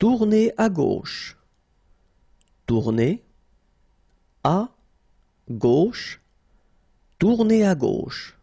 Tournez à gauche. Tournez à gauche. Tournez à gauche.